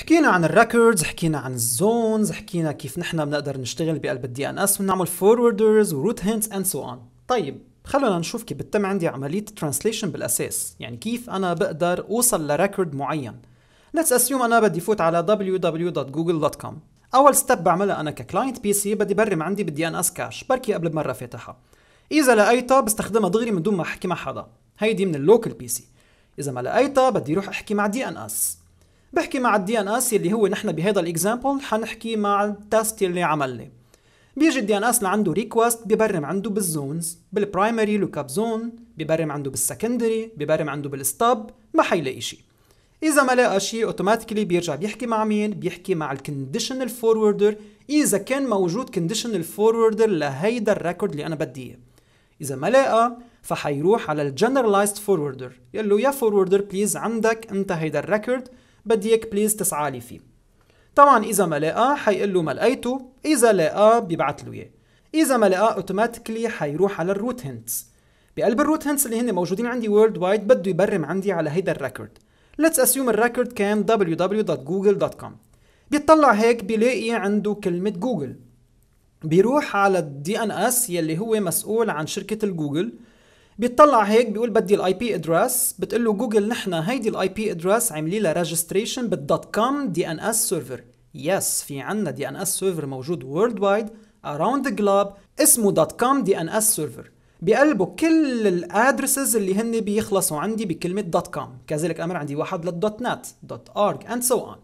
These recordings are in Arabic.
حكينا عن الريكوردز حكينا عن الزونز حكينا كيف نحن بنقدر نشتغل بقلب الدي ان اس ونعمل فوروردرز وروت هنتس اند سو اون طيب خلونا نشوف كيف بتتم عندي عملية ترانسليشن بالأساس يعني كيف أنا بقدر أوصل لريكورد معين Let's assume أنا بدي فوت على www.google.com أول ستيب بعملها أنا ككلاينت بي سي بدي برم عندي بالدي ان اس كاش بركي قبل مرة فاتحها إذا لقيتها بستخدمها دغري من دون ما أحكي مع حدا هيدي من اللوكال بي سي إذا ما لقيتها بدي روح أحكي مع دي ان اس بحكي مع الدي ان اس إيه اللي هو نحن بهذا الاكزامبل حنحكي مع التست اللي عمل لي بيجي الدي ان اس لعنده ريكوست ببرم عنده بالزونز بالبرايمري لوك اب زون ببرم عنده بالسكندري ببرم عنده بالستاب ما حيلاقي شيء اذا ما لقى شيء اوتوماتيكلي بيرجع بيحكي مع مين بيحكي مع الكونديشنال فوروردر اذا كان موجود كونديشنال فوروردر لهيدا الريكورد اللي انا بدي اياه اذا ما لقى فحيروح على الجنرالايزد فوروردر يقول له يا فوروردر بليز عندك انت هيدا الريكورد بدي اياك بليز تسعى لي فيه طبعا اذا ما لقى حيقول له ما لقيته اذا لقى بيبعت له اياه اذا ما لقى اوتوماتيكلي حيروح على الروت هنتس بقلب الروت هنتس اللي هن موجودين عندي وورلد وايد بده يبرم عندي على هيدا الريكورد let's assume الريكورد كان www.google.com بيطلع هيك بيلاقي عنده كلمة جوجل بيروح على الدي ان اس يلي هو مسؤول عن شركة الجوجل بيطلع هيك بيقول بدي الاي بي ادريس بتقول له جوجل نحن هيدي الاي بي ادريس عاملي لها ريجستريشن بالدوت كوم دي ان اس سيرفر يس في عندنا دي ان اس سيرفر موجود وورلد وايد اراوند ذا جلوب اسمه دوت كوم دي ان اس سيرفر بقلبه كل الادرسز اللي هن بيخلصوا عندي بكلمه دوت كوم كذلك امر عندي واحد للدوت نت دوت ارج اند سو اون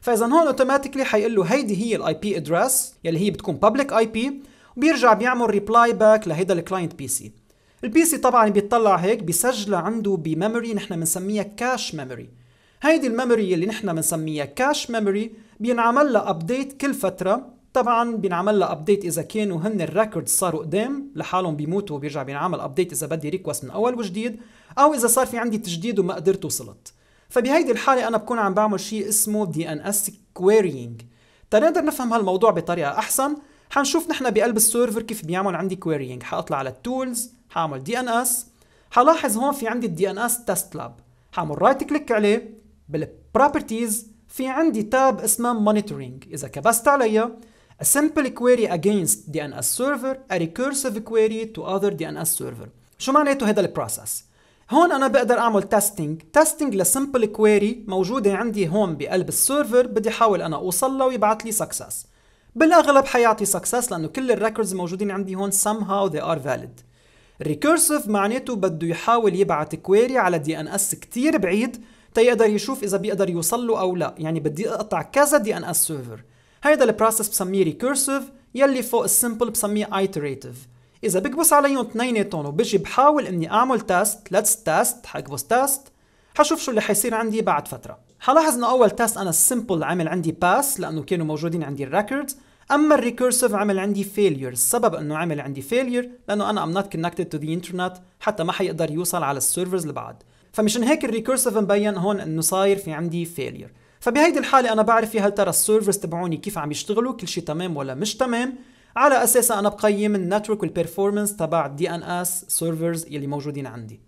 فاذا هون اوتوماتيكلي حيقول له هيدي هي الاي بي ادريس يلي هي بتكون بابليك اي بي وبيرجع بيعمل ريبلاي باك لهيدا الكلاينت بي سي البي سي طبعا بيطلع هيك بيسجلها عنده بميموري نحن بنسميها كاش ميموري هيدي الميموري اللي نحن بنسميها كاش ميموري بينعمل لها ابديت كل فتره طبعا بينعمل لها ابديت اذا كانوا هن الريكوردز صاروا قدام لحالهم بيموتوا وبيرجع بينعمل ابديت اذا بدي ريكوست من اول وجديد او اذا صار في عندي تجديد وما قدرت وصلت فبهيدي الحاله انا بكون عم بعمل شيء اسمه دي ان اس كويرينج تنقدر نفهم هالموضوع بطريقه احسن حنشوف نحن بقلب السيرفر كيف بيعمل عندي كويرينج حاطلع على التولز حاعمل دي ان اس حلاحظ هون في عندي الدي ان اس تيست لاب حاعمل رايت كليك عليه بالبروبرتيز في عندي تاب اسمه مونيتورينج اذا كبست عليها A simple query against DNS server, a recursive query to other DNS server. شو معناته هذا البروسس؟ هون انا بقدر اعمل تيستينج، تيستينج لسمبل كويري موجوده عندي هون بقلب السيرفر بدي احاول انا اوصل لها ويبعث لي سكسس. بالاغلب حيعطي سكسس لانه كل الريكوردز الموجودين عندي هون somehow they are valid recursive معناته بده يحاول يبعت كويري على دي ان اس كتير بعيد تيقدر يشوف اذا بيقدر يوصل له او لا يعني بدي اقطع كذا دي ان اس سيرفر هيدا البروسيس بسميه ريكيرسيف يلي فوق السمبل بسميه ايتريتيف اذا بكبس عليهم اثنيناتهم وبجي بحاول اني اعمل تيست ليتس تيست حكبس تيست حشوف شو اللي حيصير عندي بعد فتره حلاحظ انه اول تيست انا السمبل عامل عندي باس لانه كانوا موجودين عندي الريكوردز اما الريكورسيف عمل عندي فيلير السبب انه عمل عندي فيلير لانه انا ام نوت كونكتد تو ذا انترنت حتى ما حيقدر يوصل على السيرفرز اللي بعد فمشان هيك الريكورسيف مبين هون انه صاير في عندي فيلير فبهيدي الحاله انا بعرف هل ترى السيرفرز تبعوني كيف عم يشتغلوا كل شيء تمام ولا مش تمام على اساسها انا بقيم النتورك والبرفورمانس تبع دي ان اس سيرفرز يلي موجودين عندي